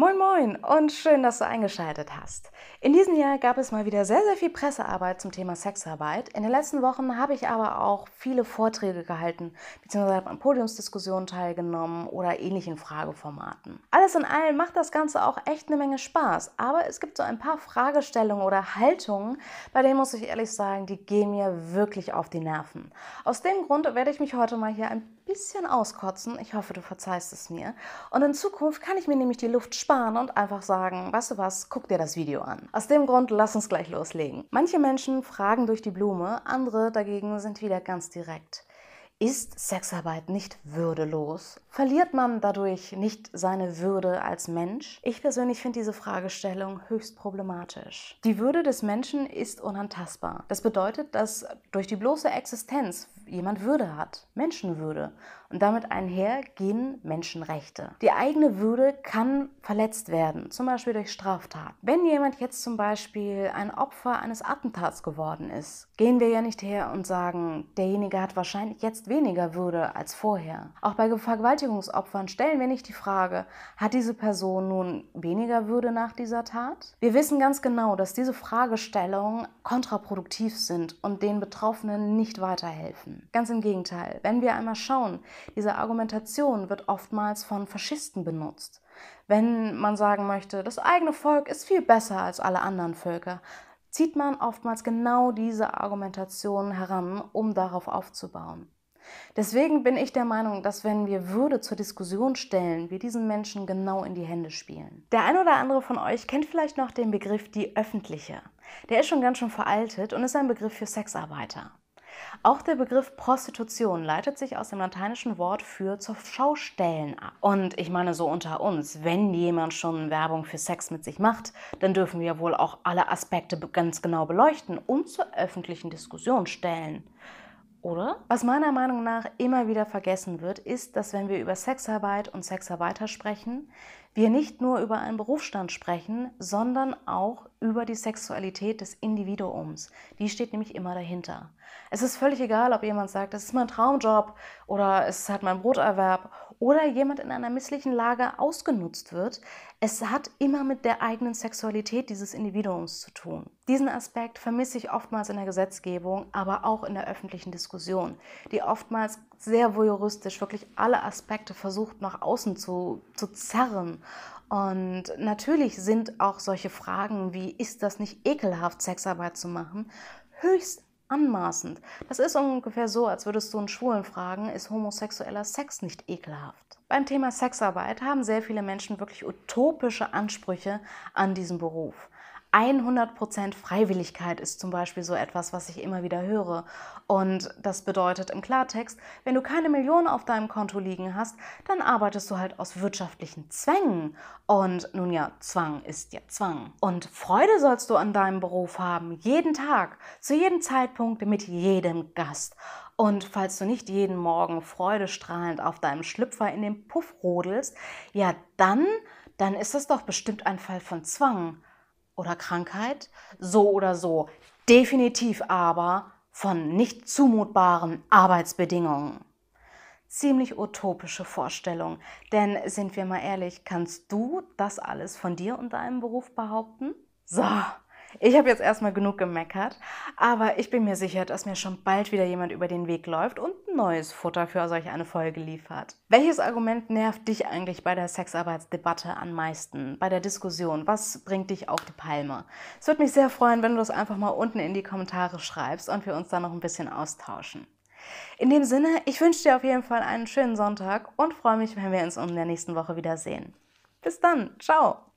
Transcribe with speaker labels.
Speaker 1: Moin Moin und schön, dass du eingeschaltet hast. In diesem Jahr gab es mal wieder sehr, sehr viel Pressearbeit zum Thema Sexarbeit. In den letzten Wochen habe ich aber auch viele Vorträge gehalten, beziehungsweise an Podiumsdiskussionen teilgenommen oder ähnlichen Frageformaten. Alles in allem macht das Ganze auch echt eine Menge Spaß, aber es gibt so ein paar Fragestellungen oder Haltungen, bei denen muss ich ehrlich sagen, die gehen mir wirklich auf die Nerven. Aus dem Grund werde ich mich heute mal hier ein bisschen auskotzen. Ich hoffe, du verzeihst es mir. Und in Zukunft kann ich mir nämlich die Luft sparen und einfach sagen, weißt du was, guck dir das Video an. Aus dem Grund, lass uns gleich loslegen. Manche Menschen fragen durch die Blume, andere dagegen sind wieder ganz direkt. Ist Sexarbeit nicht würdelos? Verliert man dadurch nicht seine Würde als Mensch? Ich persönlich finde diese Fragestellung höchst problematisch. Die Würde des Menschen ist unantastbar. Das bedeutet, dass durch die bloße Existenz jemand Würde hat, Menschenwürde. Und damit einher gehen Menschenrechte. Die eigene Würde kann verletzt werden, zum Beispiel durch Straftaten. Wenn jemand jetzt zum Beispiel ein Opfer eines Attentats geworden ist, gehen wir ja nicht her und sagen, derjenige hat wahrscheinlich jetzt weniger würde als vorher. Auch bei Vergewaltigungsopfern stellen wir nicht die Frage, hat diese Person nun weniger Würde nach dieser Tat? Wir wissen ganz genau, dass diese Fragestellungen kontraproduktiv sind und den Betroffenen nicht weiterhelfen. Ganz im Gegenteil, wenn wir einmal schauen, diese Argumentation wird oftmals von Faschisten benutzt. Wenn man sagen möchte, das eigene Volk ist viel besser als alle anderen Völker, zieht man oftmals genau diese Argumentation heran, um darauf aufzubauen. Deswegen bin ich der Meinung, dass wenn wir Würde zur Diskussion stellen, wir diesen Menschen genau in die Hände spielen. Der ein oder andere von euch kennt vielleicht noch den Begriff die öffentliche. Der ist schon ganz schön veraltet und ist ein Begriff für Sexarbeiter. Auch der Begriff Prostitution leitet sich aus dem lateinischen Wort für zur Schaustellen ab. Und ich meine so unter uns, wenn jemand schon Werbung für Sex mit sich macht, dann dürfen wir wohl auch alle Aspekte ganz genau beleuchten und zur öffentlichen Diskussion stellen oder? Was meiner Meinung nach immer wieder vergessen wird, ist, dass wenn wir über Sexarbeit und Sexarbeiter sprechen, wir nicht nur über einen Berufsstand sprechen, sondern auch über die Sexualität des Individuums. Die steht nämlich immer dahinter. Es ist völlig egal, ob jemand sagt, es ist mein Traumjob oder es hat mein Broterwerb oder jemand in einer misslichen Lage ausgenutzt wird. Es hat immer mit der eigenen Sexualität dieses Individuums zu tun. Diesen Aspekt vermisse ich oftmals in der Gesetzgebung, aber auch in der öffentlichen Diskussion, die oftmals sehr voyeuristisch wirklich alle Aspekte versucht nach außen zu, zu zerren. Und natürlich sind auch solche Fragen wie, ist das nicht ekelhaft, Sexarbeit zu machen, höchst anmaßend. Das ist ungefähr so, als würdest du einen Schwulen fragen, ist homosexueller Sex nicht ekelhaft? Beim Thema Sexarbeit haben sehr viele Menschen wirklich utopische Ansprüche an diesen Beruf. 100% Freiwilligkeit ist zum Beispiel so etwas, was ich immer wieder höre. Und das bedeutet im Klartext, wenn du keine Millionen auf deinem Konto liegen hast, dann arbeitest du halt aus wirtschaftlichen Zwängen. Und nun ja, Zwang ist ja Zwang. Und Freude sollst du an deinem Beruf haben, jeden Tag, zu jedem Zeitpunkt, mit jedem Gast. Und falls du nicht jeden Morgen freudestrahlend auf deinem Schlüpfer in den Puff rodelst, ja dann, dann ist das doch bestimmt ein Fall von Zwang oder Krankheit, so oder so, definitiv aber von nicht zumutbaren Arbeitsbedingungen. Ziemlich utopische Vorstellung, denn sind wir mal ehrlich, kannst du das alles von dir und deinem Beruf behaupten? So, ich habe jetzt erstmal genug gemeckert, aber ich bin mir sicher, dass mir schon bald wieder jemand über den Weg läuft und neues Futter für solch eine Folge liefert. Welches Argument nervt dich eigentlich bei der Sexarbeitsdebatte am meisten, bei der Diskussion? Was bringt dich auf die Palme? Es würde mich sehr freuen, wenn du es einfach mal unten in die Kommentare schreibst und wir uns dann noch ein bisschen austauschen. In dem Sinne, ich wünsche dir auf jeden Fall einen schönen Sonntag und freue mich, wenn wir uns in der nächsten Woche wiedersehen. Bis dann, ciao!